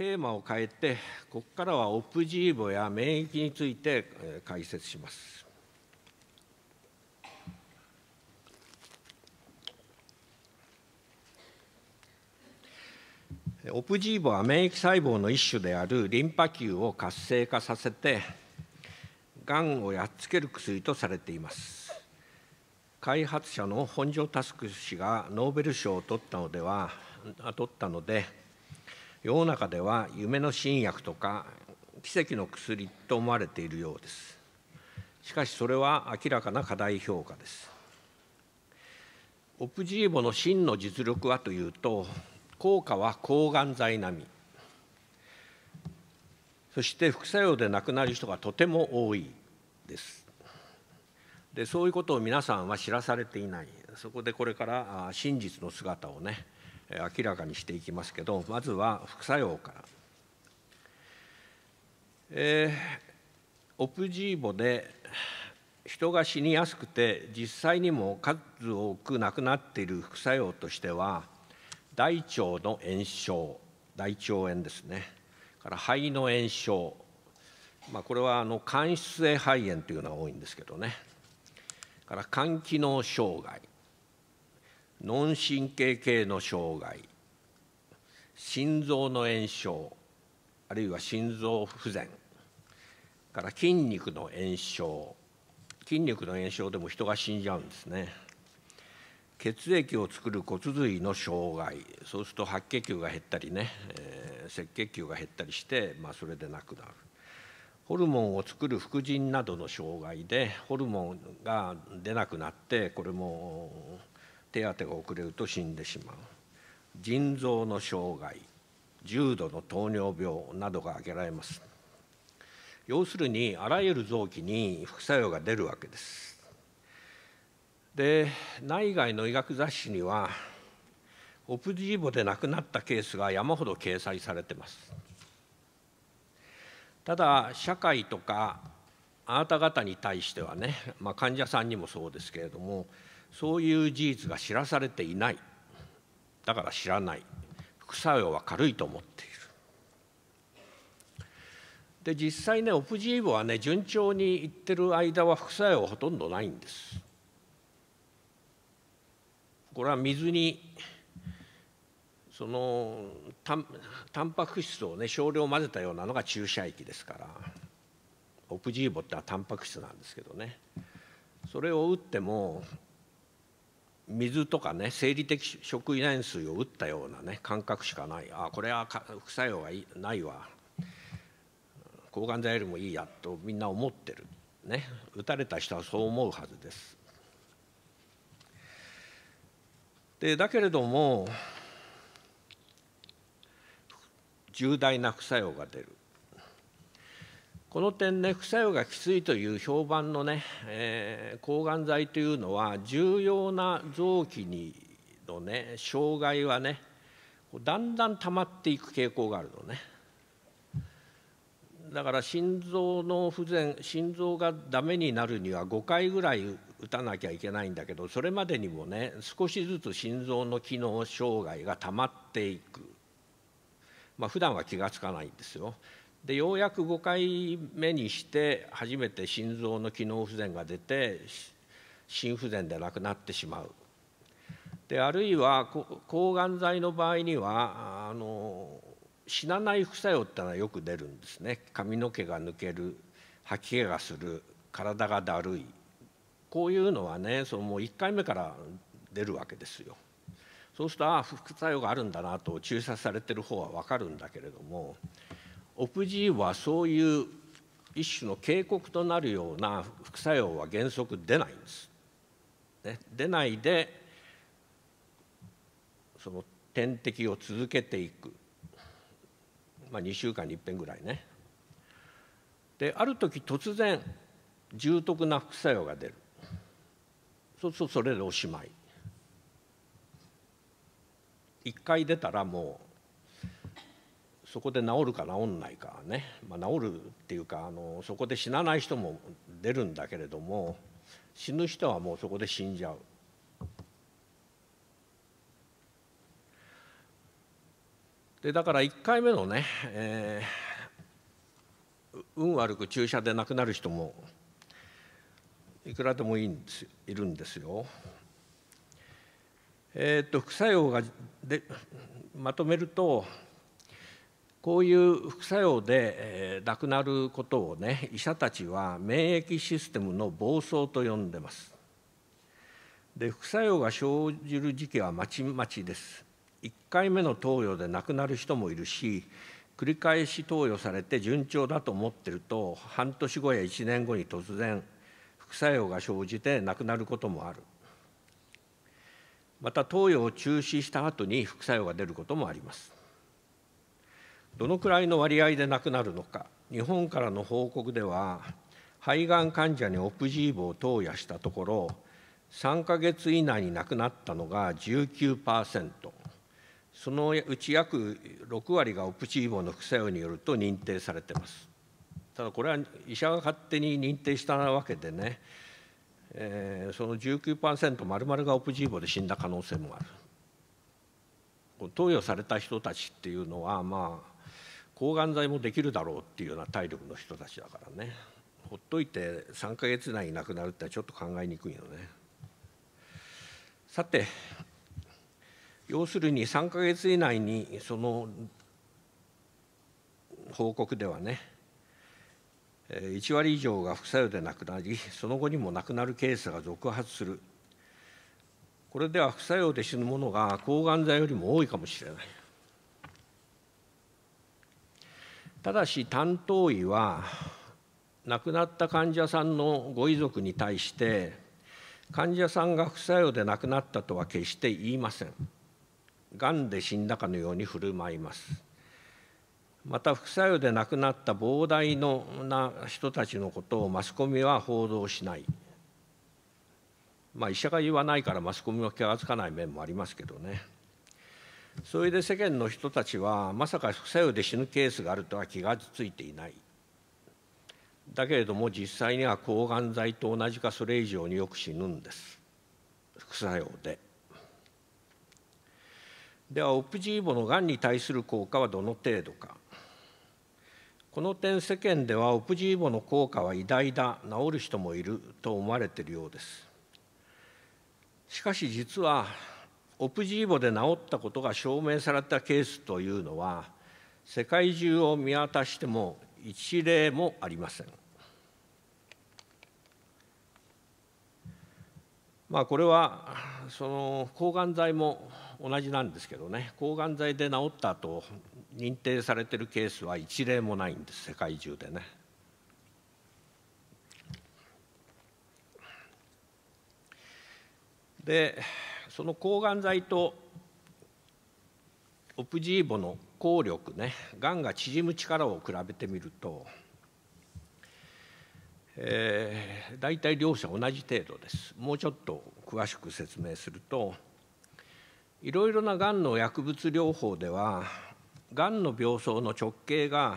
テーマを変えて、ここからはオプジーボや免疫について解説します。オプジーボは免疫細胞の一種であるリンパ球を活性化させてがんをやっつける薬とされています開発者の本庄佑氏がノーベル賞を取ったのでは取ったので世の中では夢の新薬とか奇跡の薬と思われているようですしかしそれは明らかな過大評価ですオプジーボの真の実力はというと効果は抗がん剤並みそして副作用で亡くなる人がとても多いですでそういうことを皆さんは知らされていないそこでこれから真実の姿をね明らかにしていきますけどまずは副作用から。えー、オプジーボで人が死にやすくて実際にも数多く亡くなっている副作用としては大腸の炎症大腸炎ですねから肺の炎症、まあ、これはあの間質性肺炎というのが多いんですけどねから肝機能障害脳神経系の障害心臓の炎症あるいは心臓不全から筋肉の炎症筋肉の炎症でも人が死んじゃうんですね血液を作る骨髄の障害そうすると白血球が減ったりね、えー、赤血球が減ったりして、まあ、それで亡くなるホルモンを作る副腎などの障害でホルモンが出なくなってこれも手当が遅れると死んでしまう腎臓の障害重度の糖尿病などが挙げられます要するにあらゆる臓器に副作用が出るわけですで内外の医学雑誌にはオプジーボで亡くなったケースが山ほど掲載されてますただ社会とかあなた方に対してはね、まあ、患者さんにもそうですけれどもそういう事実が知らされていないだから知らない副作用は軽いと思っているで実際ねオプジーボはね順調にいってる間は副作用はほとんどないんですこれは水にそのたんタンパク質をね少量混ぜたようなのが注射液ですからオプジーボってのはタンパク質なんですけどねそれを打っても水とかね生理的食遺伝水を打ったようなね感覚しかないあこれは副作用がないわ抗がん剤よりもいいやとみんな思ってるね打たれた人はそう思うはずですでだけれども重大な副作用が出るこの点ね副作用がきついという評判のね、えー、抗がん剤というのは重要な臓器にのね障害はねだんだん溜まっていく傾向があるのねだから心臓の不全心臓がダメになるには5回ぐらい打たなきゃいけないんだけどそれまでにもね少しずつ心臓の機能障害が溜まっていくまあ普段は気が付かないんですよでようやく5回目にして初めて心臓の機能不全が出て心不全で亡くなってしまうであるいは抗がん剤の場合にはあの死なない副作用ってのはよく出るんですね髪の毛が抜ける吐き気がする体がだるいこういうのはねそのもう1回目から出るわけですよ。そうするとああ副作用があるんだなと注射されてる方は分かるんだけれどもオプジーはそういう一種の警告となるような副作用は原則出ないんです。ね、出ないでその点滴を続けていく、まあ、2週間に一遍ぐらいね。である時突然重篤な副作用が出るそうするとそれでおしまい1回出たらもうそこで治るか治んないかね、まあ、治るっていうかあのそこで死なない人も出るんだけれども死ぬ人はもうそこで死んじゃう。でだから1回目のね、えー、運悪く注射で亡くなる人もいくらでもいいんですいるんですよ。えー、っと副作用がでまとめるとこういう副作用で亡くなることをね医者たちは免疫システムの暴走と呼んでますで副作用が生じる時期はまちまちです1回目の投与で亡くなる人もいるし繰り返し投与されて順調だと思ってると半年後や1年後に突然副作用が生じて亡くなることもあるまた投与を中止した後に副作用が出ることもありますどのくらいの割合で亡くなるのか日本からの報告では肺がん患者にオプジーボを投与したところ3か月以内に亡くなったのが19%そのうち約6割がオプジーボの副作用によると認定されてますただこれは医者が勝手に認定したわけでね、えー、その19%丸々がオプジーボで死んだ可能性もある投与された人たちっていうのはまあ抗がん剤もできるだろうっていうような体力の人たちだからねほっといて3ヶ月以内に亡くなるってちょっと考えにくいよねさて要するに3ヶ月以内にその報告ではね1割以上が副作用で亡くなりその後にも亡くなるケースが続発するこれでは副作用で死ぬものが抗がん剤よりも多いかもしれないただし担当医は亡くなった患者さんのご遺族に対して患者さんが副作用で亡くなったとは決して言いませんがんで死んだかのように振る舞いますまた副作用で亡くなった膨大のな人たちのことをマスコミは報道しないまあ医者が言わないからマスコミは気が付かない面もありますけどねそれで世間の人たちはまさか副作用で死ぬケースがあるとは気が付いていないだけれども実際には抗がん剤と同じかそれ以上によく死ぬんです副作用でではオプジーボのがんに対する効果はどの程度かこの点世間ではオプジーボの効果は偉大だ治る人もいると思われているようですしかし実はオプジーボで治ったことが証明されたケースというのは世界中を見渡しても一例もありません。まあ、これはその抗がん剤も同じなんですけどね抗がん剤で治った後認定されてるケースは一例もないんです世界中でね。でその抗がん剤とオプジーボの効力ねがんが縮む力を比べてみると、えー、大体両者同じ程度ですもうちょっと詳しく説明するといろいろながんの薬物療法ではがんの病巣の直径が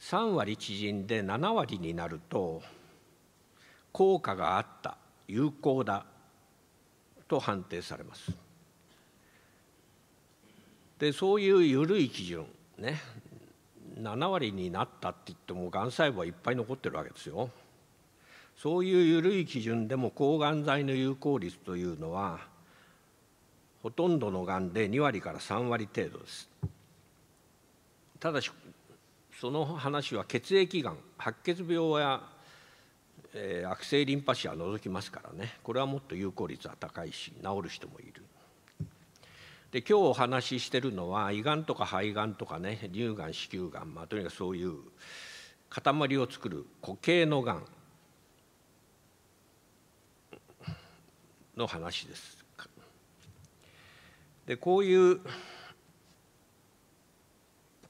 3割縮んで7割になると効果があった有効だと判定されます。でそういう緩い基準ね7割になったって言ってもがん細胞はいっぱい残ってるわけですよ。そういう緩い基準でも抗がん剤の有効率というのはほとんどのがんで2割から3割程度です。ただしその話は血液がん白血病やえー、悪性リンパ腫は除きますからねこれはもっと有効率は高いし治る人もいるで今日お話ししてるのは胃がんとか肺がんとかね乳がん子宮がん、まあ、とにかくそういう塊を作る固形のがんの話ですでこういう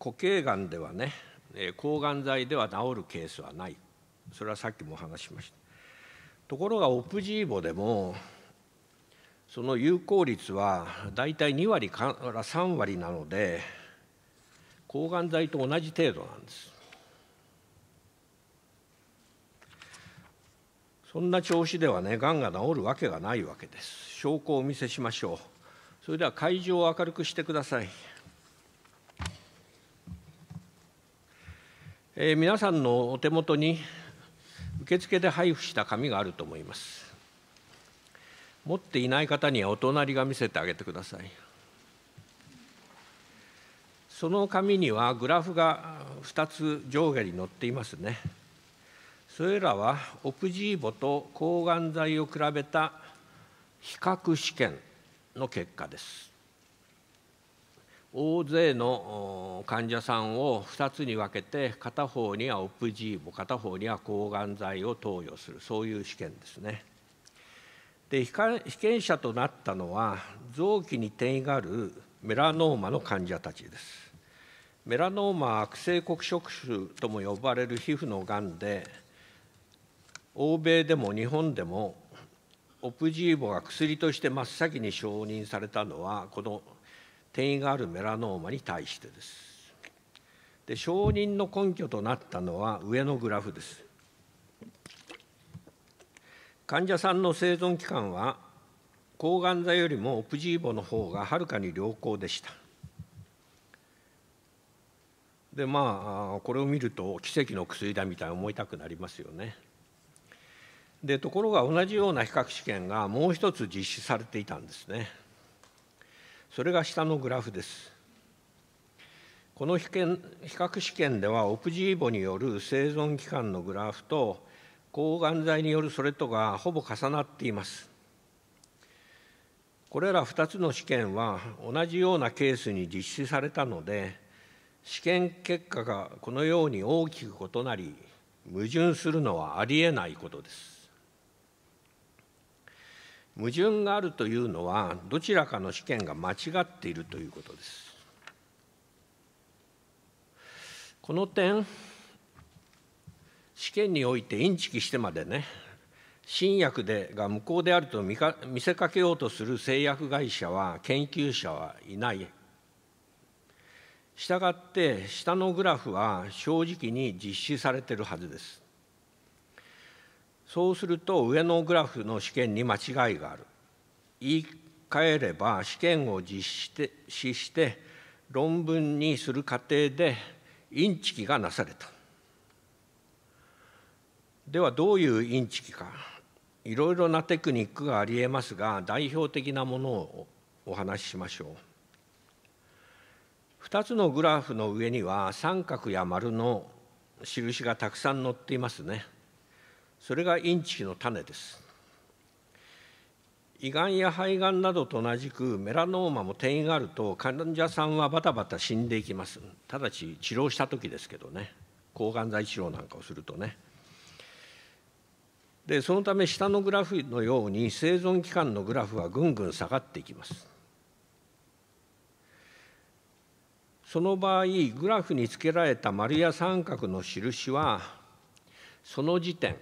固形がんではね抗がん剤では治るケースはないそれはさっきも話しましたところがオプジーボでもその有効率はだいたい2割から3割なので抗がん剤と同じ程度なんですそんな調子ではねがんが治るわけがないわけです証拠をお見せしましょうそれでは会場を明るくしてくださいえー、皆さんのお手元に受付で配布した紙があると思います持っていない方にはお隣が見せてあげてくださいその紙にはグラフが2つ上下に載っていますねそれらはオプジーボと抗がん剤を比べた比較試験の結果です大勢の患者さんを2つに分けて片方にはオプジーボ片方には抗がん剤を投与するそういう試験ですね。で被験者となったのは臓器に転移があるメラノーマの患者たちです。メラノーマは悪性黒色腫とも呼ばれる皮膚のがんで欧米でも日本でもオプジーボが薬として真っ先に承認されたのはこの転移があるメラノーマに対してです。で承認の根拠となったのは上のグラフです。患者さんの生存期間は抗がん剤よりもオプジーボの方がはるかに良好でした。でまあこれを見ると奇跡の薬だみたいに思いたくなりますよね。でところが同じような比較試験がもう一つ実施されていたんですね。それが下のグラフですこの比較試験ではオプジーボによる生存期間のグラフと抗がん剤によるそれとがほぼ重なっていますこれら2つの試験は同じようなケースに実施されたので試験結果がこのように大きく異なり矛盾するのはありえないことです矛盾があるというのはどちらかの試験が間違っているということですこの点試験においてインチキしてまでね新薬でが無効であると見せかけようとする製薬会社は研究者はいないしたがって下のグラフは正直に実施されているはずですそうすると上のグラフの試験に間違いがある言い換えれば試験を実して施して論文にする過程でインチキがなされたではどういうインチキかいろいろなテクニックがありえますが代表的なものをお話ししましょう2つのグラフの上には三角や丸の印がたくさん載っていますねそれがインチキの種です胃がんや肺がんなどと同じくメラノーマも転移があると患者さんはバタバタ死んでいきます直ち治療した時ですけどね抗がん剤治療なんかをするとねでそのため下のグラフのように生存期間のグラフはぐんぐん下がっていきますその場合グラフにつけられた丸や三角の印はその時点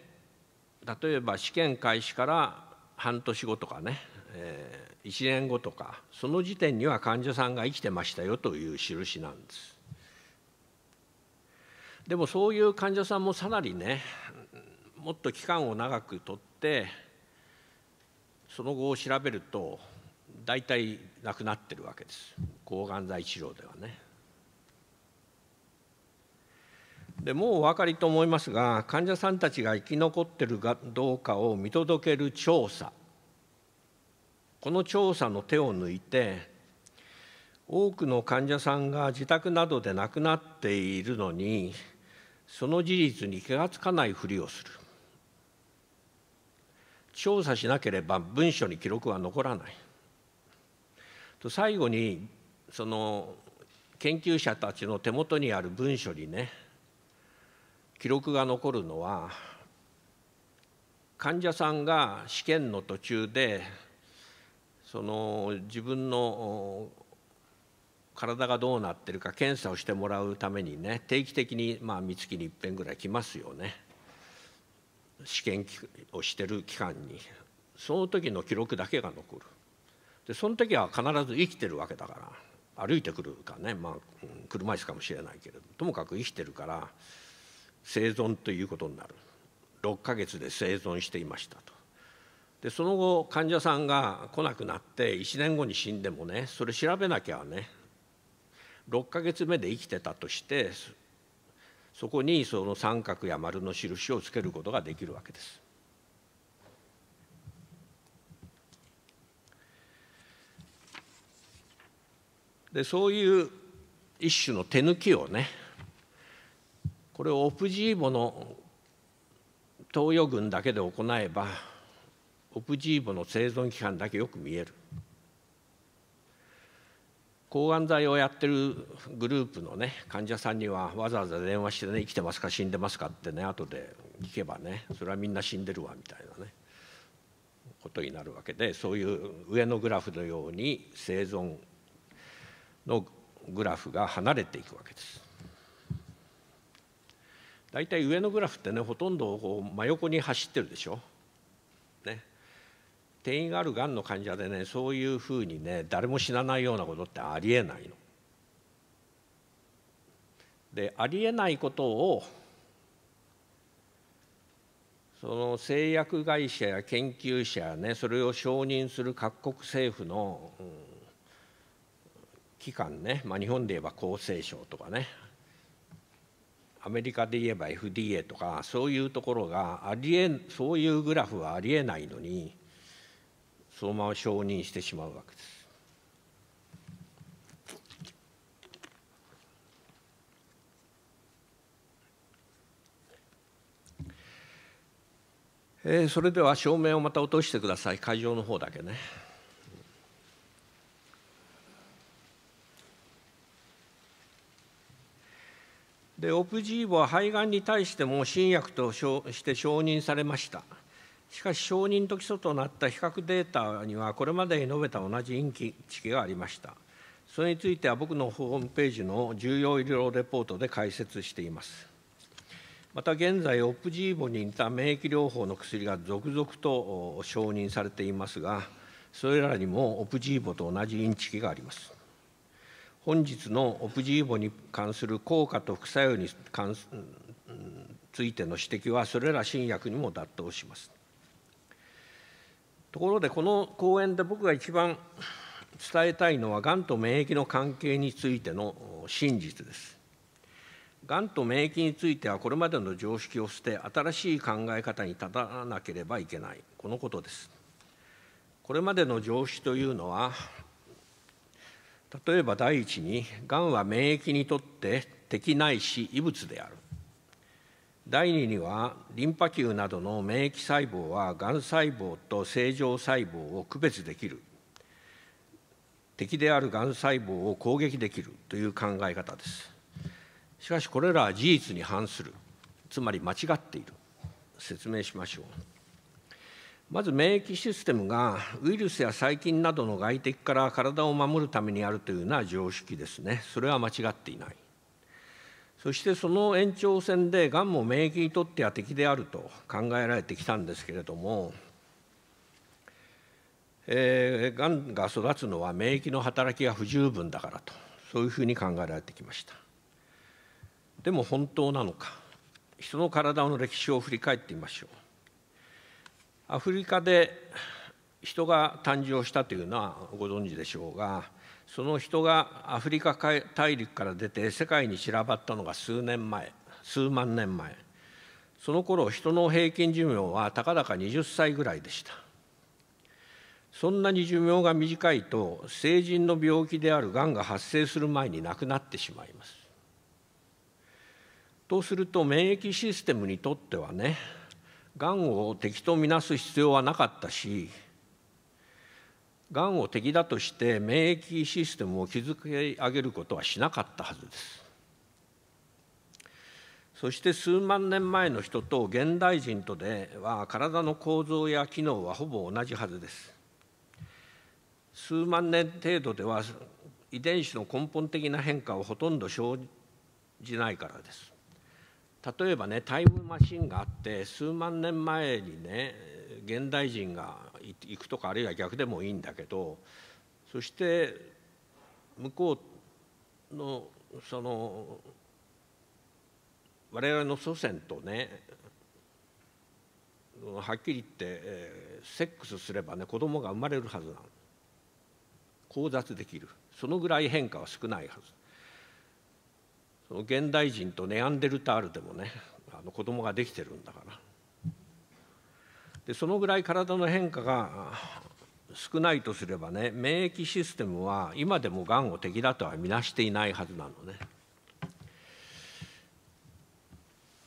例えば試験開始から半年後とかね、えー、1年後とかその時点には患者さんが生きてましたよという印なんですでもそういう患者さんもさらにねもっと期間を長くとってその後を調べると大体亡くなってるわけです抗がん剤治療ではねでもうお分かりと思いますが患者さんたちが生き残ってるかどうかを見届ける調査この調査の手を抜いて多くの患者さんが自宅などで亡くなっているのにその事実に気が付かないふりをする調査しなければ文書に記録は残らないと最後にその研究者たちの手元にある文書にね記録が残るのは患者さんが試験の途中でその自分の体がどうなってるか検査をしてもらうためにね定期的にまあ三月に一遍ぐらい来ますよね試験をしてる期間にその時の記録だけが残るでその時は必ず生きてるわけだから歩いてくるかねまあ車椅子かもしれないけれどともかく生きてるから生存ということになる6ヶ月で生存していましたとでその後患者さんが来なくなって1年後に死んでもねそれ調べなきゃね6ヶ月目で生きてたとしてそこにその三角や丸の印をつけることができるわけです。でそういう一種の手抜きをねこれをオプジーボの東洋軍だけで行えばオプジーボの生存期間だけよく見える抗がん剤をやってるグループのね患者さんにはわざわざ電話してね生きてますか死んでますかってね後で聞けばねそれはみんな死んでるわみたいなねことになるわけでそういう上のグラフのように生存のグラフが離れていくわけです。大体上のグラフってねほとんどこう真横に走ってるでしょ。ね。転移があるがんの患者でねそういうふうにね誰も死なないようなことってありえないの。でありえないことをその製薬会社や研究者やねそれを承認する各国政府の、うん、機関ね、まあ、日本で言えば厚生省とかねアメリカで言えば FDA とかそういうところがありえそういうグラフはありえないのにそのまま承認してしまうわけです。えー、それでは照明をまた落としてください会場の方だけね。でオプジーボは肺がんに対しても新薬として承認されましたしかし承認と基礎となった比較データにはこれまでに述べた同じ因知識がありましたそれについては僕のホームページの重要医療レポートで解説していますまた現在オプジーボに似た免疫療法の薬が続々と承認されていますがそれらにもオプジーボと同じインチキがあります本日のオプジーボに関する効果と副作用に関すついての指摘はそれら新薬にも妥当しますところでこの講演で僕が一番伝えたいのはがんと免疫の関係についての真実ですがんと免疫についてはこれまでの常識を捨て新しい考え方に立たなければいけないこのことですこれまでの常識というのは例えば第一にがんは免疫にとって敵ないし異物である第二にはリンパ球などの免疫細胞はがん細胞と正常細胞を区別できる敵であるがん細胞を攻撃できるという考え方ですしかしこれらは事実に反するつまり間違っている説明しましょう。まず免疫システムがウイルスや細菌などの外敵から体を守るためにあるというのは常識ですねそれは間違っていないそしてその延長線でがんも免疫にとっては敵であると考えられてきたんですけれどもえー、がんが育つのは免疫の働きが不十分だからとそういうふうに考えられてきましたでも本当なのか人の体の歴史を振り返ってみましょうアフリカで人が誕生したというのはご存知でしょうがその人がアフリカ大陸から出て世界に散らばったのが数年前数万年前その頃人の平均寿命はたかだか20歳ぐらいでしたそんなに寿命が短いと成人の病気であるがんが発生する前に亡くなってしまいますとすると免疫システムにとってはねがんを敵とみなす必要はなかったしがんを敵だとして免疫システムを築き上げることはしなかったはずですそして数万年前の人と現代人とでは体の構造や機能はほぼ同じはずです数万年程度では遺伝子の根本的な変化をほとんど生じないからです例えばねタイムマシンがあって数万年前にね現代人が行くとかあるいは逆でもいいんだけどそして向こうのその我々の祖先とねはっきり言って、えー、セックスすればね子供が生まれるはずなの交雑できるそのぐらい変化は少ないはずその現代人とネアンデルタールでもねあの子供ができてるんだからでそのぐらい体の変化が少ないとすればね免疫システムは今でもがんを敵だとは見なしていないはずなのね。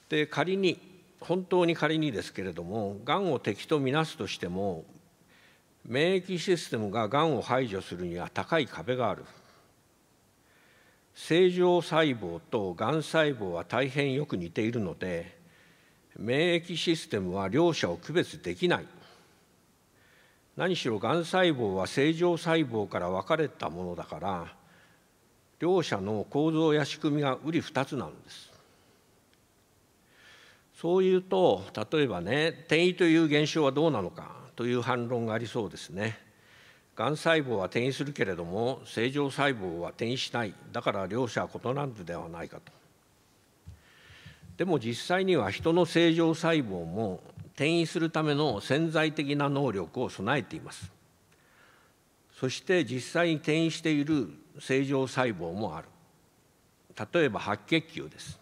で仮に本当に仮にですけれどもがんを敵と見なすとしても免疫システムががんを排除するには高い壁がある正常細胞とがん細胞は大変よく似ているので免疫システムは両者を区別できない何しろがん細胞は正常細胞から分かれたものだから両者の構造や仕組みがり二つなんですそういうと例えばね転移という現象はどうなのかという反論がありそうですねがん細胞は転移するけれども正常細胞は転移しないだから両者は異なるのではないかとでも実際には人の正常細胞も転移するための潜在的な能力を備えていますそして実際に転移している正常細胞もある例えば白血球です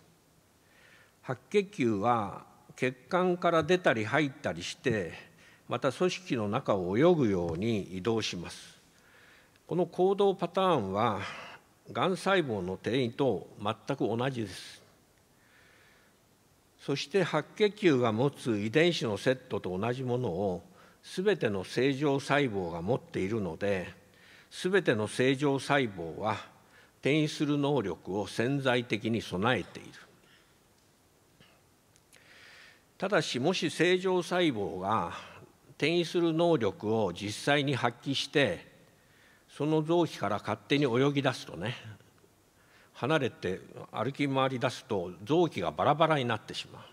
白血球は血管から出たり入ったりしてまた組織の中を泳ぐように移動しますこの行動パターンはがん細胞の転移と全く同じですそして白血球が持つ遺伝子のセットと同じものを全ての正常細胞が持っているのですべての正常細胞は転移する能力を潜在的に備えているただしもし正常細胞が転移する能力を実際に発揮してその臓器から勝手に泳ぎ出すとね離れて歩き回り出すと臓器がバラバラになってしまう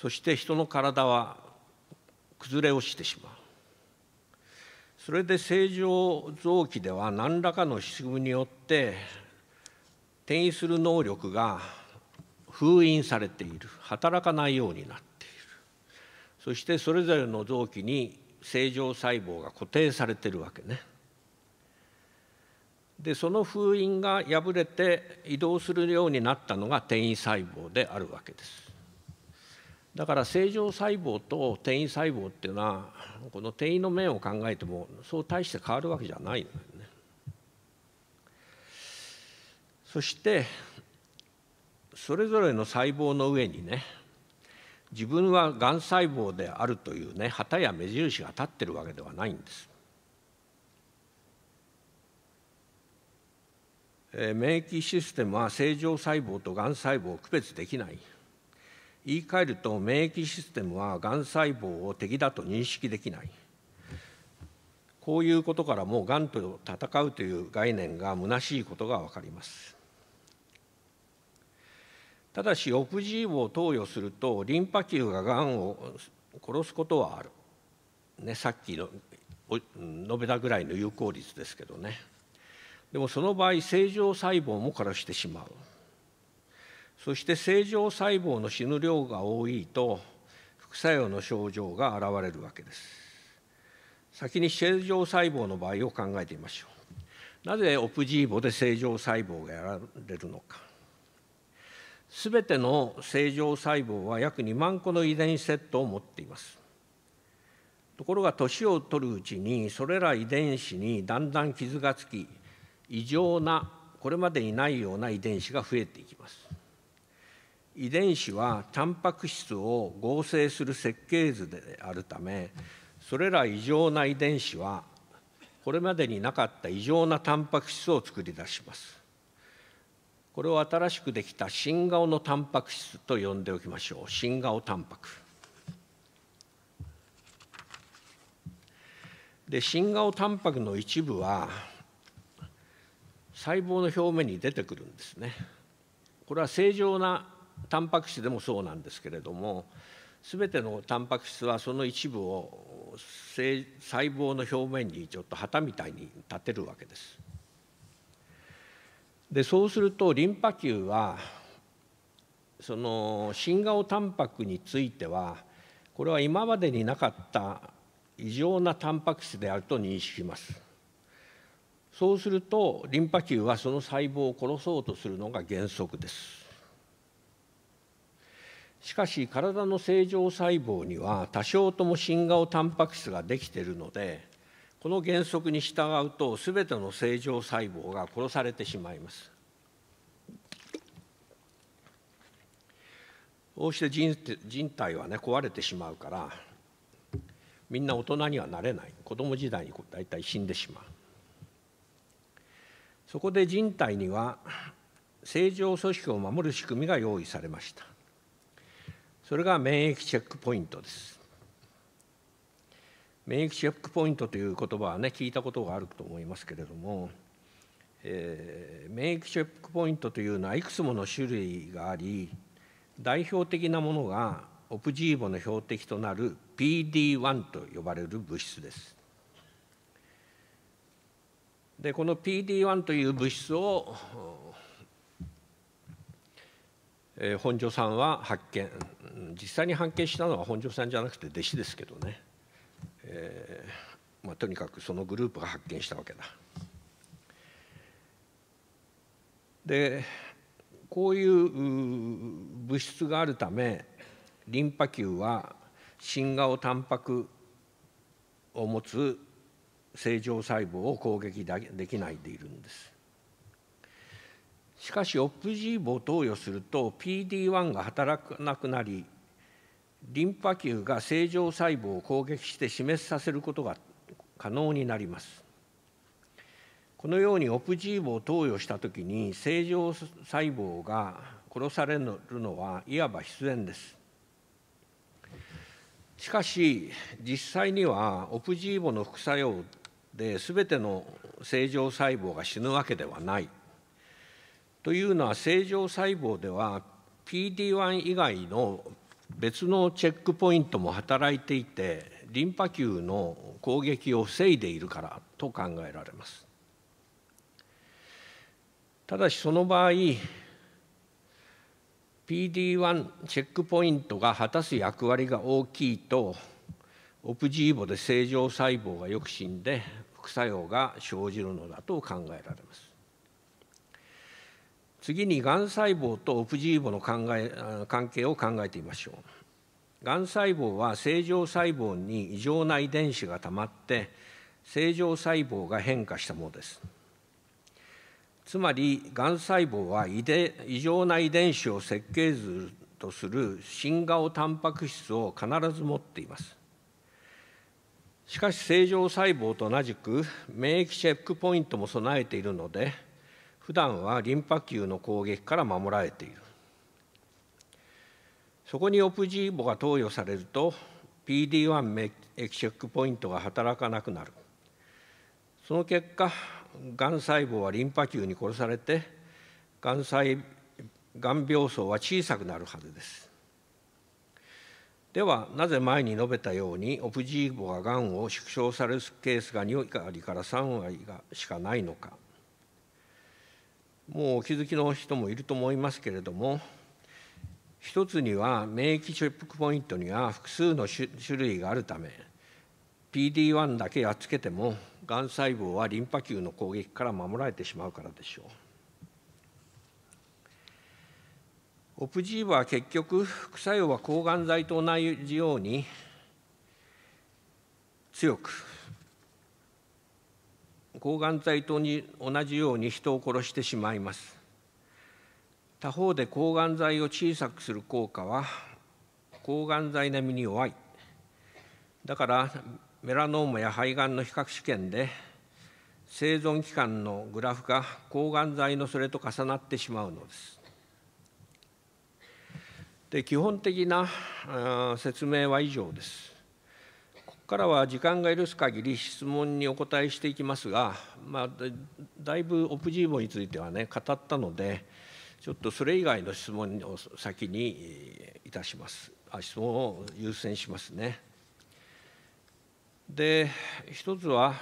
そして人の体は崩れ落ちてしまうそれで正常臓器では何らかの仕組みによって転移する能力が封印されている働かないようになったそしてそれぞれの臓器に正常細胞が固定されてるわけね。でその封印が破れて移動するようになったのが転移細胞であるわけです。だから正常細胞と転移細胞っていうのはこの転移の面を考えてもそう大して変わるわけじゃないのよね。そしてそれぞれの細胞の上にね自分はがん細胞であるというね旗や目印が立ってるわけではないんです。えー、免疫システムは正常細胞とがん細胞を区別できない言い換えると免疫システムはがん細胞を敵だと認識できないこういうことからもうがんと戦うという概念が虚しいことが分かりますただしオプジーボを投与するとリンパ球ががんを殺すことはある、ね、さっきの述べたぐらいの有効率ですけどねでもその場合正常細胞も殺してしまうそして正常細胞の死ぬ量が多いと副作用の症状が現れるわけです先に正常細胞の場合を考えてみましょうなぜオプジーボで正常細胞がやられるのかすべての正常細胞は約2万個の遺伝子セットを持っていますところが年を取るうちにそれら遺伝子にだんだん傷がつき異常なこれまでにないような遺伝子が増えていきます遺伝子はタンパク質を合成する設計図であるためそれら異常な遺伝子はこれまでになかった異常なタンパク質を作り出しますこれを新しくできた新顔のタンパク質と呼んでおきましょう新顔タンパクで新顔タンパクの一部は細胞の表面に出てくるんですねこれは正常なタンパク質でもそうなんですけれども全てのタンパク質はその一部を細胞の表面にちょっと旗みたいに立てるわけですでそうするとリンパ球はその新顔タンパクについてはこれは今までになかった異常なタンパク質であると認識します。そうするとリンパ球はその細胞を殺そうとするのが原則です。しかし体の正常細胞には多少とも新顔タンパク質ができているのでこの原則に従うと全ての正常細胞が殺されてしまいますこうして人人体はね壊れてしまうからみんな大人にはなれない子供時代に大体死んでしまうそこで人体には正常組織を守る仕組みが用意されましたそれが免疫チェックポイントです免疫チェックポイントという言葉はね聞いたことがあると思いますけれども、えー、免疫チェックポイントというのはいくつもの種類があり代表的なものがオプジーボの標的となる PD1 と呼ばれる物質です。でこの PD1 という物質を、えー、本庄さんは発見実際に発見したのは本庄さんじゃなくて弟子ですけどね。えー、まあ、とにかくそのグループが発見したわけだ。でこういう物質があるためリンパ球は新顔タンパクを持つ正常細胞を攻撃できないでいるんです。しかしオプジーボを投与すると PD1 が働かなくなりリンパ球が正常細胞を攻撃して死滅させることが可能になりますこのようにオプジーボを投与した時に正常細胞が殺されるのはいわば必然ですしかし実際にはオプジーボの副作用で全ての正常細胞が死ぬわけではないというのは正常細胞では PD1 以外の別のチェックポイントも働いていてリンパ球の攻撃を防いでいるからと考えられますただしその場合 PD1 チェックポイントが果たす役割が大きいとオプジーボで正常細胞がよく死んで副作用が生じるのだと考えられます次にがん細胞とオプジーボの考え関係を考えてみましょうがん細胞は正常細胞に異常な遺伝子がたまって正常細胞が変化したものですつまりがん細胞は異常な遺伝子を設計図とする新顔タンパク質を必ず持っていますしかし正常細胞と同じく免疫チェックポイントも備えているので普段はリンパ球の攻撃から守られているそこにオプジーボが投与されると PD1 液チェックポイントが働かなくなるその結果がん細胞はリンパ球に殺されてがん細がん病層は小さくなるはずですではなぜ前に述べたようにオプジーボががんを縮小されるケースが2割から3割がしかないのかもうお気づきの人もいると思いますけれども一つには免疫チェックポイントには複数の種類があるため PD1 だけやっつけてもがん細胞はリンパ球の攻撃から守られてしまうからでしょう。オプジーバは結局副作用は抗がん剤と同じように強く抗がん剤と同じように人を殺してしまいます他方で抗がん剤を小さくする効果は抗がん剤並みに弱いだからメラノーマや肺がんの比較試験で生存期間のグラフが抗がん剤のそれと重なってしまうのですで基本的な説明は以上ですからは時間が許す限り質問にお答えしていきますが、まあ、だいぶオプジーボについてはね語ったのでちょっとそれ以外の質問を先にいたしますあ質問を優先しますね。で一つは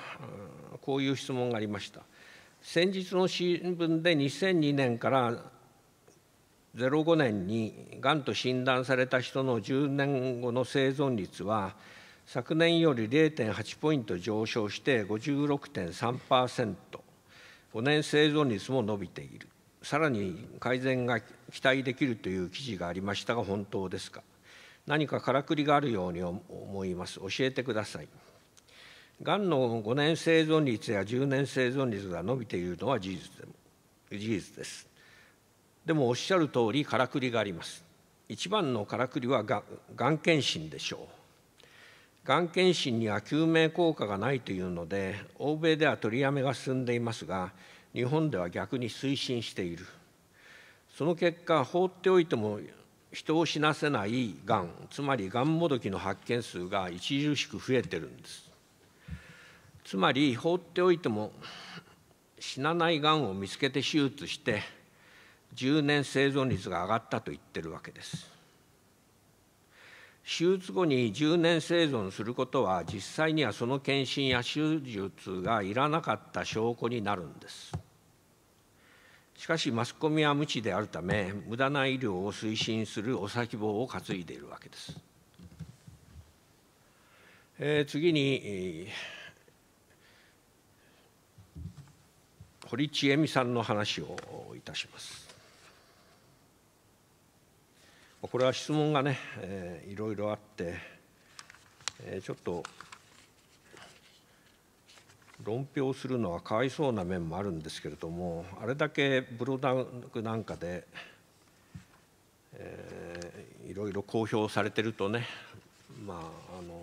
こういう質問がありました。先日の新聞で2002年から05年にがんと診断された人の10年後の生存率は昨年より0.8ポイント上昇して56.3%、5年生存率も伸びている、さらに改善が期待できるという記事がありましたが、本当ですか、何かからくりがあるように思います、教えてください。がんの5年生存率や10年生存率が伸びているのは事実でも事実です。でもおっしゃる通りからくりがあります。一番のからくりはががん検診でしょう。がん検診には救命効果がないというので欧米では取りやめが進んでいますが日本では逆に推進しているその結果放っておいても人を死なせないがんつまりがんもどきの発見数が著しく増えてるんですつまり放っておいても死なないがんを見つけて手術して10年生存率が上がったと言ってるわけです手術後に10年生存することは実際にはその検診や手術がいらなかった証拠になるんですしかしマスコミは無知であるため無駄な医療を推進するお先棒を担いでいるわけです、えー、次に、堀ちえみさんの話をいたしますこれは質問がね、えー、いろいろあって、えー、ちょっと論評するのはかわいそうな面もあるんですけれどもあれだけブロダクなんかで、えー、いろいろ公表されてるとねまああの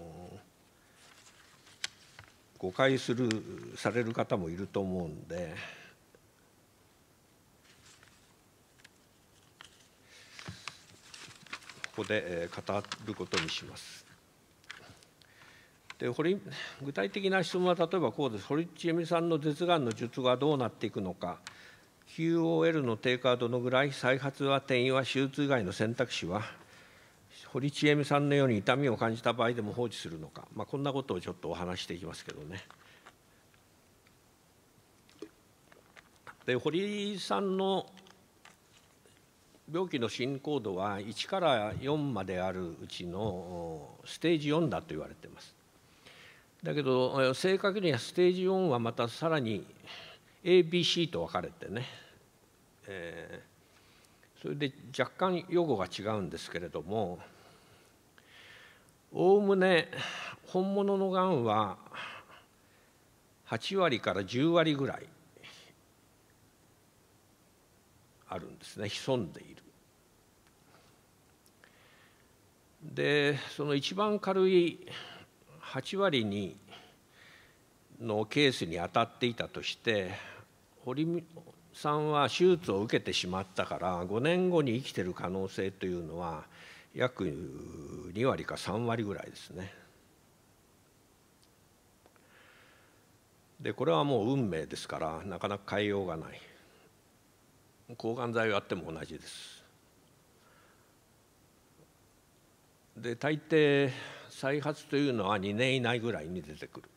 誤解するされる方もいると思うんで。こで語ることにします。で堀具体的な質問は例えばこうです堀ちえみさんの舌がんの術後はどうなっていくのか QOL の低下はどのぐらい再発は転移は手術以外の選択肢は堀ちえみさんのように痛みを感じた場合でも放置するのか、まあ、こんなことをちょっとお話していきますけどね。で堀さんの病気の進行度は1から4まであるうちのステージ4だと言われていますだけど正確にはステージ4はまたさらに ABC と分かれてね、えー、それで若干用語が違うんですけれどもおおむね本物のがんは8割から10割ぐらいあるんですね潜んでいるでその一番軽い8割にのケースに当たっていたとして堀さんは手術を受けてしまったから5年後に生きてる可能性というのは約2割か3割ぐらいですね。でこれはもう運命ですからなかなか変えようがない抗がん剤をやっても同じです。で大抵再発というのは2年以内ぐらいに出てくる。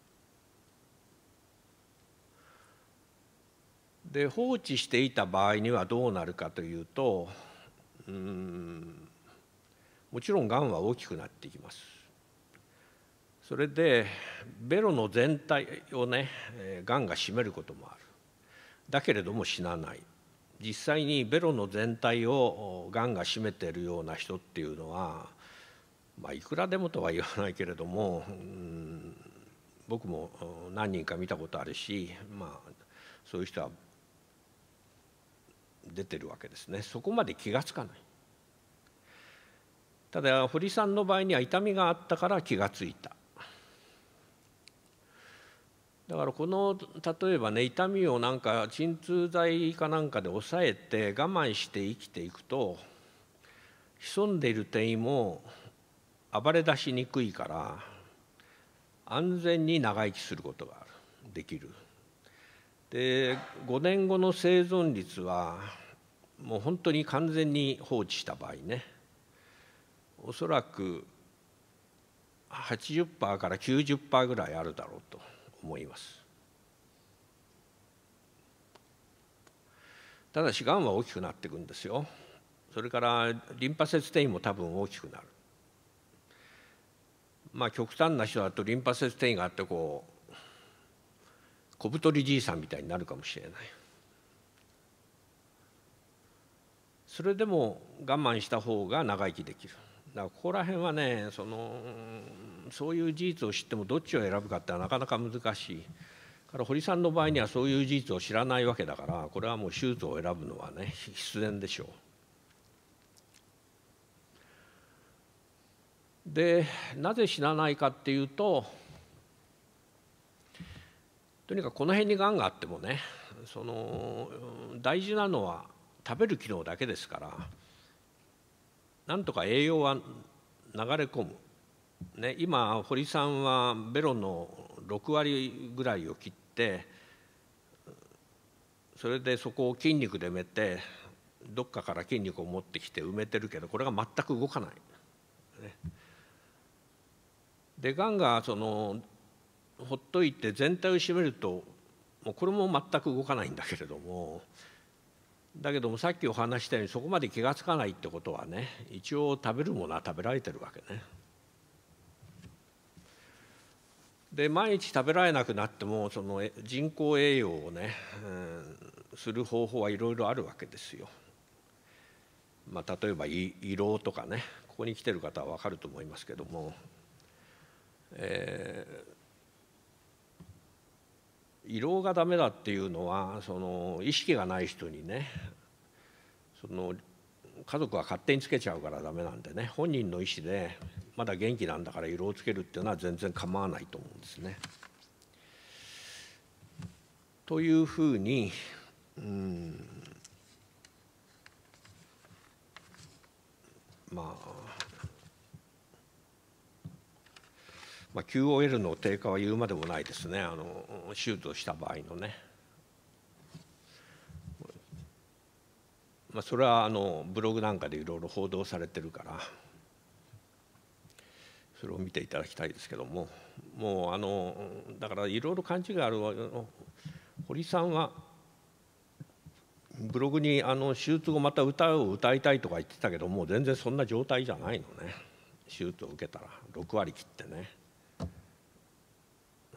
で放置していた場合にはどうなるかというとうんもちろんがんは大きくなっていきます。それでベロの全体をねがんが占めることもある。だけれども死なない。実際にベロの全体をがんが占めているような人っていうのはまあ、いくらでもとは言わないけれども、うん、僕も何人か見たことあるし、まあ、そういう人は出てるわけですねそこまで気が付かないただ堀さんの場合には痛みがあったから気が付いただからこの例えばね痛みをなんか鎮痛剤かなんかで抑えて我慢して生きていくと潜んでいる転移も暴れ出しにくいから安全に長生きすることができるで5年後の生存率はもう本当に完全に放置した場合ねおそらく80%から90%ぐらいあるだろうと思いますただしがんは大きくなっていくんですよそれからリンパ節転移も多分大きくなるまあ、極端な人だとリンパ節転移があってこう小太りじいさんみたいになるかもしれないそれでも我慢した方が長生きできるだからここら辺はねそのそういう事実を知ってもどっちを選ぶかってなかなか難しいから堀さんの場合にはそういう事実を知らないわけだからこれはもう手術を選ぶのはね必然でしょう。でなぜ死なないかっていうととにかくこの辺にがんがあってもねその大事なのは食べる機能だけですからなんとか栄養は流れ込む、ね、今堀さんはベロの6割ぐらいを切ってそれでそこを筋肉で埋めてどっかから筋肉を持ってきて埋めてるけどこれが全く動かない、ね、でがんがそのほっといて全体を占めるともうこれも全く動かないんだけれどもだけどもさっきお話したようにそこまで気が付かないってことはね一応食べるものは食べられてるわけね。で毎日食べられなくなってもその人工栄養をね、うん、する方法はいろいろあるわけですよ。まあ、例えば胃ろうとかねここに来てる方は分かると思いますけども。えー、胃ろうがダメだっていうのはその意識がない人にねその家族は勝手につけちゃうからダメなんでね本人の意思でまだ元気なんだから色をつけるっていうのは全然構わないと思うんですね。というふうにうんまあまあ、QOL の低下は言うまでもないですねあの手術をした場合のね、まあ、それはあのブログなんかでいろいろ報道されてるからそれを見ていただきたいですけどももうあのだからいろいろ勘違いある堀さんはブログにあの手術後また歌を歌いたいとか言ってたけどもう全然そんな状態じゃないのね手術を受けたら6割切ってね。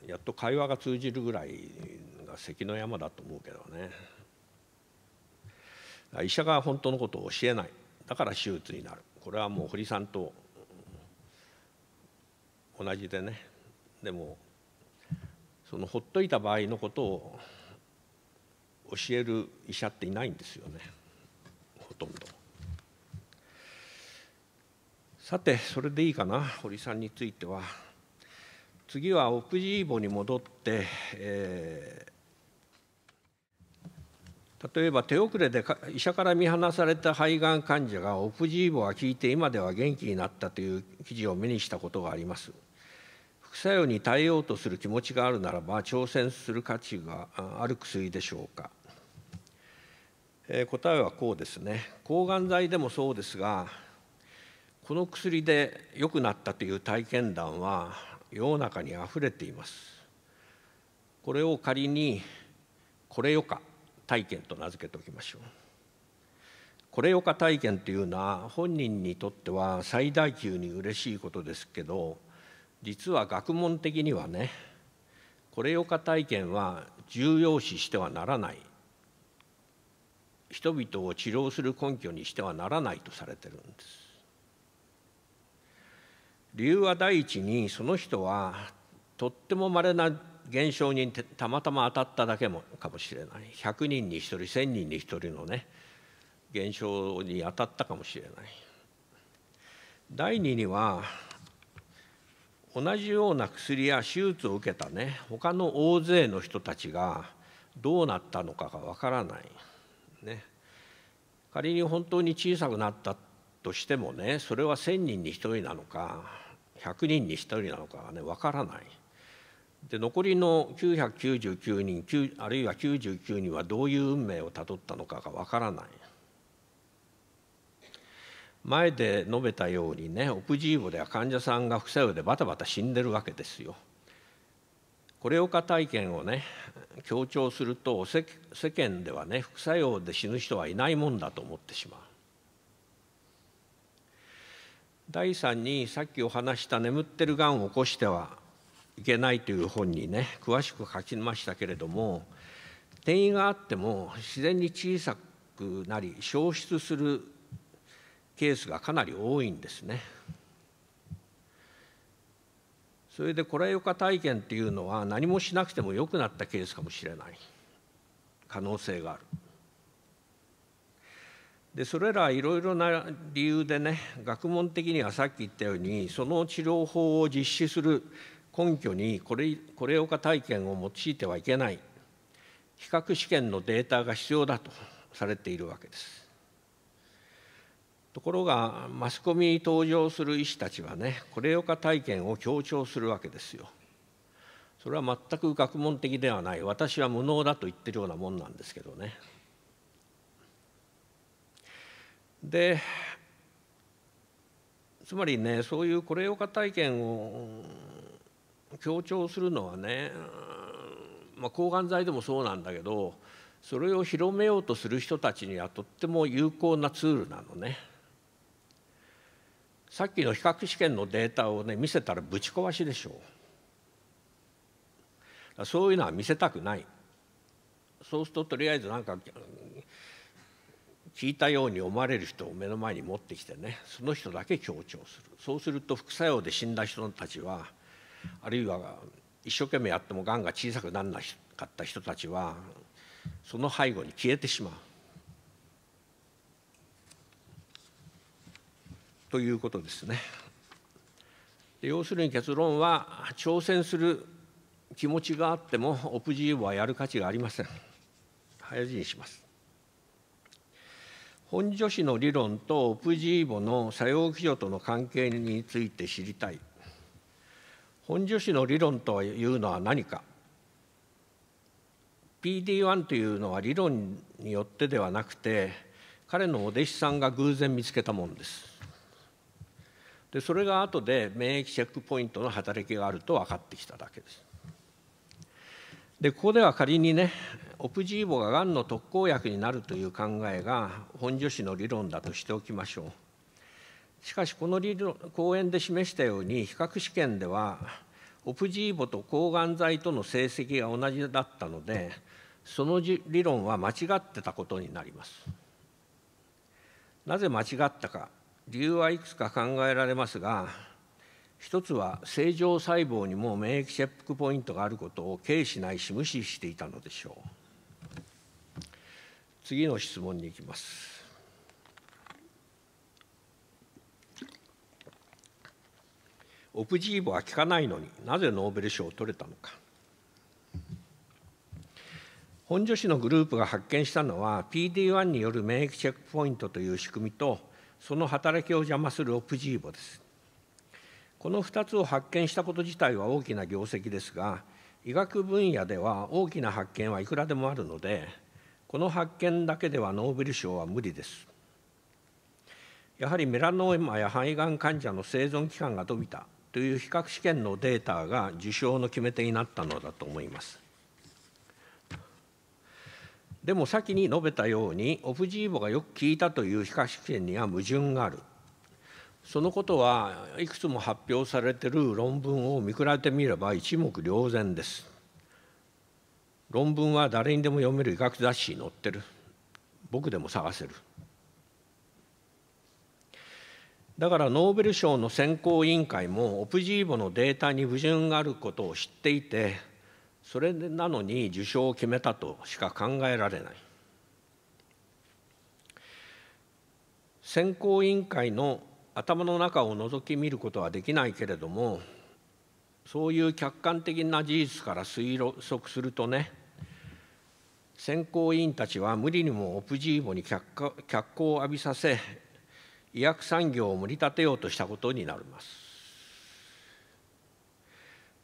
やっと会話が通じるぐらいが関の山だと思うけどね医者が本当のことを教えないだから手術になるこれはもう堀さんと同じでねでもそのほっといた場合のことを教える医者っていないんですよねほとんどさてそれでいいかな堀さんについては。次はオプジーボに戻って、えー、例えば手遅れで医者から見放された肺がん患者がオプジーボが効いて今では元気になったという記事を目にしたことがあります。副作用に耐えようとする気持ちがあるならば挑戦する価値がある薬でしょうか、えー、答えはこうですね抗がん剤でもそうですがこの薬で良くなったという体験談は世の中にあふれていますこれを仮にこれよか体験と名付けておきましょうこれよか体験というのは本人にとっては最大級に嬉しいことですけど実は学問的にはねこれよか体験は重要視してはならない人々を治療する根拠にしてはならないとされてるんです理由は第一にその人はとっても稀な現象にたまたま当たっただけもかもしれない100人に1人1000人に1人のね現象に当たったかもしれない第二には同じような薬や手術を受けたね他の大勢の人たちがどうなったのかがわからない、ね、仮に本当に小さくなったとしてもねそれは1,000人に1人なのか100人に1人なのかがね分からないで残りの999人あるいは99人はどういう運命をたどったのかが分からない前で述べたようにねオプジーボでは患者さんが副作用でバタバタ死んでるわけですよ。これをか体験をね強調すると世間ではね副作用で死ぬ人はいないもんだと思ってしまう。第3にさっきお話した「眠ってるがんを起こしてはいけない」という本にね詳しく書きましたけれども転移があっても自然に小さくなり消失するケースがかなり多いんですね。それでコラヨカ体験っていうのは何もしなくても良くなったケースかもしれない可能性がある。でそれらいろいろな理由でね学問的にはさっき言ったようにその治療法を実施する根拠にこれこれか体験を用いてはいけない比較試験のデータが必要だとされているわけです。ところがマスコミに登場する医師たちはねこれか体験を強調するわけですよ。それは全く学問的ではない私は無能だと言ってるようなもんなんですけどね。でつまりねそういうコレオか体験を強調するのはね、まあ、抗がん剤でもそうなんだけどそれを広めようとする人たちにはとっても有効なツールなのね。さっきの比較試験のデータをね見せたらぶち壊しでしょうそういうのは見せたくないそうするととりあえずなんか聞いたように思われる人を目の前に持ってきてねその人だけ強調するそうすると副作用で死んだ人たちはあるいは一生懸命やってもがんが小さくならなかった人たちはその背後に消えてしまう。ということですね。要するに結論は挑戦する気持ちがあってもオプジーボはやる価値がありません。早死にします。本助子の理論とオプジーボの作用基準との関係について知りたい本助子の理論というのは何か PD1 というのは理論によってではなくて彼のお弟子さんが偶然見つけたものですでそれが後で免疫チェックポイントの働きがあると分かってきただけですでここでは仮にねオプジーボががんの特効薬になるという考えが本助子の理論だとしておきましょうしかしこの理論講演で示したように比較試験ではオプジーボと抗がん剤との成績が同じだったのでその理論は間違ってたことになりますなぜ間違ったか理由はいくつか考えられますが一つは正常細胞にも免疫チェックポイントがあることを軽視ないし無視していたのでしょう次の質問に行きます。オプジーボは効かないのになぜノーベル賞を取れたのか本庶氏のグループが発見したのは PD1 による免疫チェックポイントという仕組みとその働きを邪魔するオプジーボですこの2つを発見したこと自体は大きな業績ですが医学分野では大きな発見はいくらでもあるのでこの発見だけではノーベル賞は無理ですやはりメラノーマや肺がん患者の生存期間が伸びたという比較試験のデータが受賞の決め手になったのだと思いますでも先に述べたようにオプジーボがよく効いたという比較試験には矛盾があるそのことはいくつも発表されている論文を見比べてみれば一目瞭然です論文は誰にでも読める医学雑誌に載ってる僕でも探せるだからノーベル賞の選考委員会もオプジーボのデータに矛盾があることを知っていてそれなのに受賞を決めたとしか考えられない選考委員会の頭の中を覗き見ることはできないけれどもそういう客観的な事実から推測するとね選考委員たちは無理にもオプジーボに脚光を浴びさせ医薬産業を盛り立てようとしたことになります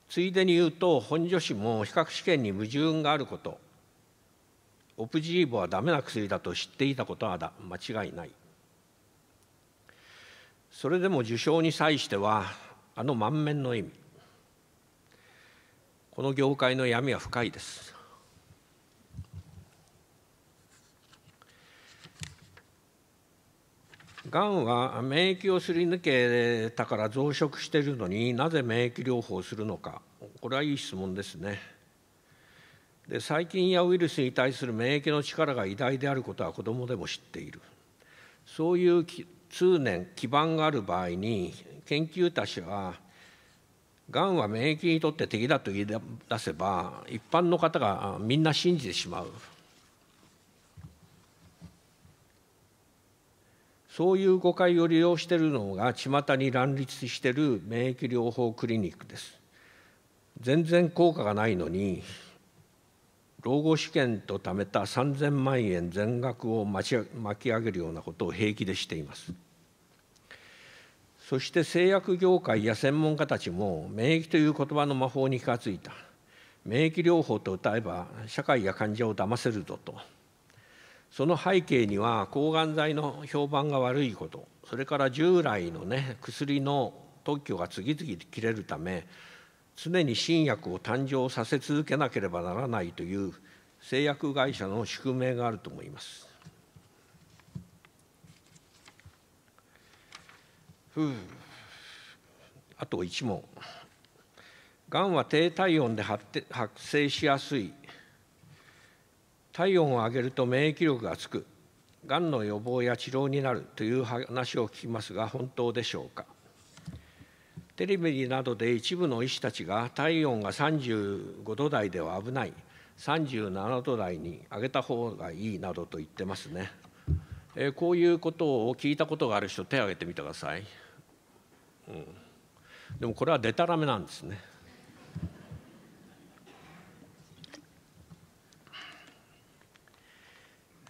ついでに言うと本庶士も比較試験に矛盾があることオプジーボはダメな薬だと知っていたことはだ間違いないそれでも受賞に際してはあの満面の意味この業界の闇は深いですがんは免疫をすり抜けたから増殖しているのになぜ免疫療法をするのかこれはいい質問ですねで細菌やウイルスに対する免疫の力が偉大であることは子どもでも知っているそういう通念基盤がある場合に研究たちはがんは免疫にとって敵だと言い出せば一般の方がみんな信じてしまうそういう誤解を利用しているのが巷に乱立している免疫療法クリニックです全然効果がないのに老後試験と貯めた3,000万円全額を巻き上げるようなことを平気でしています。そして製薬業界や専門家たちも免疫という言葉の魔法に気がついた免疫療法と歌えば社会や患者を騙せるぞとその背景には抗がん剤の評判が悪いことそれから従来のね薬の特許が次々切れるため常に新薬を誕生させ続けなければならないという製薬会社の宿命があると思います。あと1問がんは低体温で発生しやすい体温を上げると免疫力がつくがんの予防や治療になるという話を聞きますが本当でしょうかテレビなどで一部の医師たちが体温が35度台では危ない37度台に上げた方がいいなどと言ってますね。えー、こういうことを聞いたことがある人手を挙げてみてください、うん、でもこれはデタラメなんですね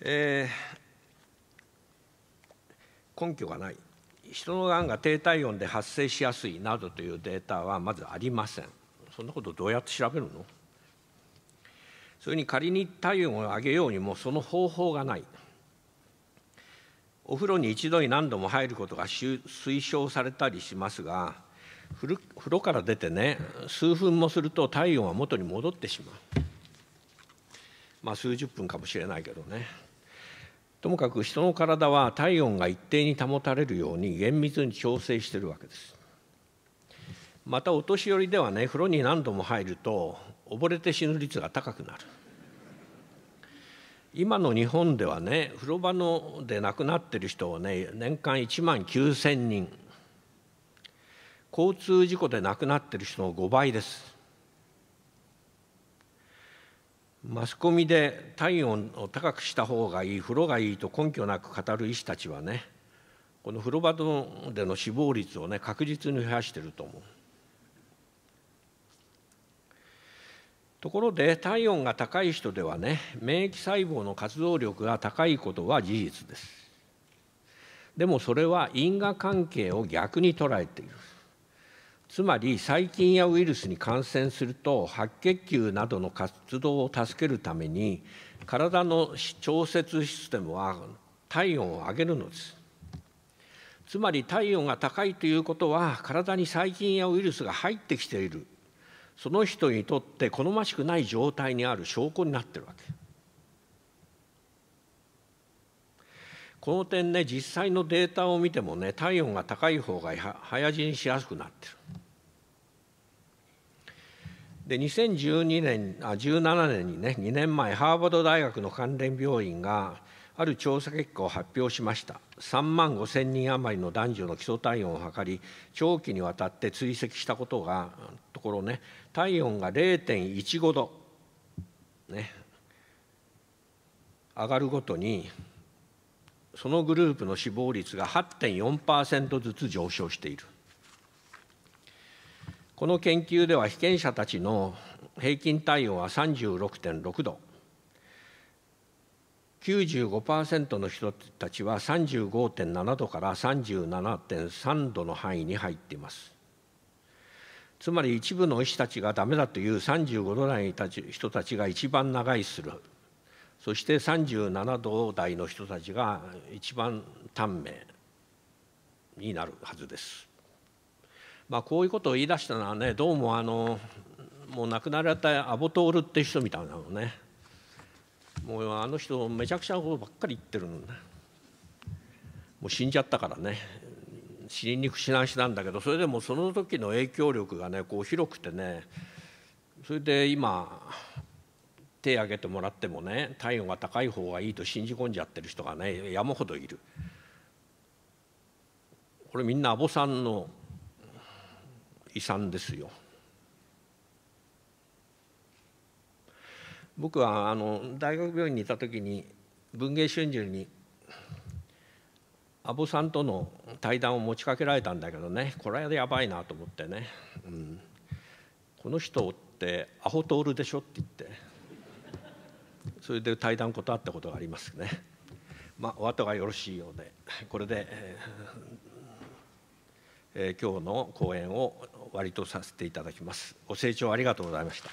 えー、根拠がない人のがんが低体温で発生しやすいなどというデータはまずありませんそんなことどうやって調べるのそれに仮に体温を上げようにもその方法がないお風呂に一度に何度も入ることが推奨されたりしますが風呂から出てね数分もすると体温は元に戻ってしまうまあ数十分かもしれないけどねともかく人の体は体温が一定に保たれるように厳密に調整しているわけですまたお年寄りではね風呂に何度も入ると溺れて死ぬ率が高くなる今の日本ではね風呂場ので亡くなってる人はね年間1万9,000人交通事故で亡くなってる人の5倍ですマスコミで体温を高くした方がいい風呂がいいと根拠なく語る医師たちはねこの風呂場での死亡率をね確実に増やしてると思う。ところで体温が高い人ではね免疫細胞の活動力が高いことは事実ですでもそれは因果関係を逆に捉えているつまり細菌やウイルスに感染すると白血球などの活動を助けるために体の調節システムは体温を上げるのですつまり体温が高いということは体に細菌やウイルスが入ってきているその人にとって好ましくない状態にある証拠になってるわけこの点ね実際のデータを見てもね体温が高い方が早死にしやすくなってるで2012年あ17年にね2年前ハーバード大学の関連病院がある調査結果を発表しました3万5千人余りの男女の基礎体温を測り長期にわたって追跡したことがところね体温が0.15度、ね、上がるごとにそのグループの死亡率が8.4%ずつ上昇しているこの研究では被験者たちの平均体温は36.6度95%の人たちは35.7度から37.3度の範囲に入っていますつまり一部の医師たちがダメだという35度台の人たちが一番長いするそして37度台の人たちが一番短命になるはずです。まあ、こういうことを言い出したのはねどうもあのもう亡くなられたアボトールって人みたいなのねもうあの人めちゃくちゃなことばっかり言ってるのもう死んじゃったからね死にくしなしなんだけどそれでもその時の影響力がねこう広くてねそれで今手挙げてもらってもね体温が高い方がいいと信じ込んじゃってる人がね山ほどいるこれみんな阿保さんの遺産ですよ僕はあの大学病院にいた時に文藝春秋に「安倍さんとの対談を持ちかけられたんだけどねこれはやばいなと思ってね、うん、この人ってアホ通るでしょって言ってそれで対談断ったことがありますねまあお後がよろしいようでこれで、えーえー、今日の講演を終わりとさせていただきますご清聴ありがとうございました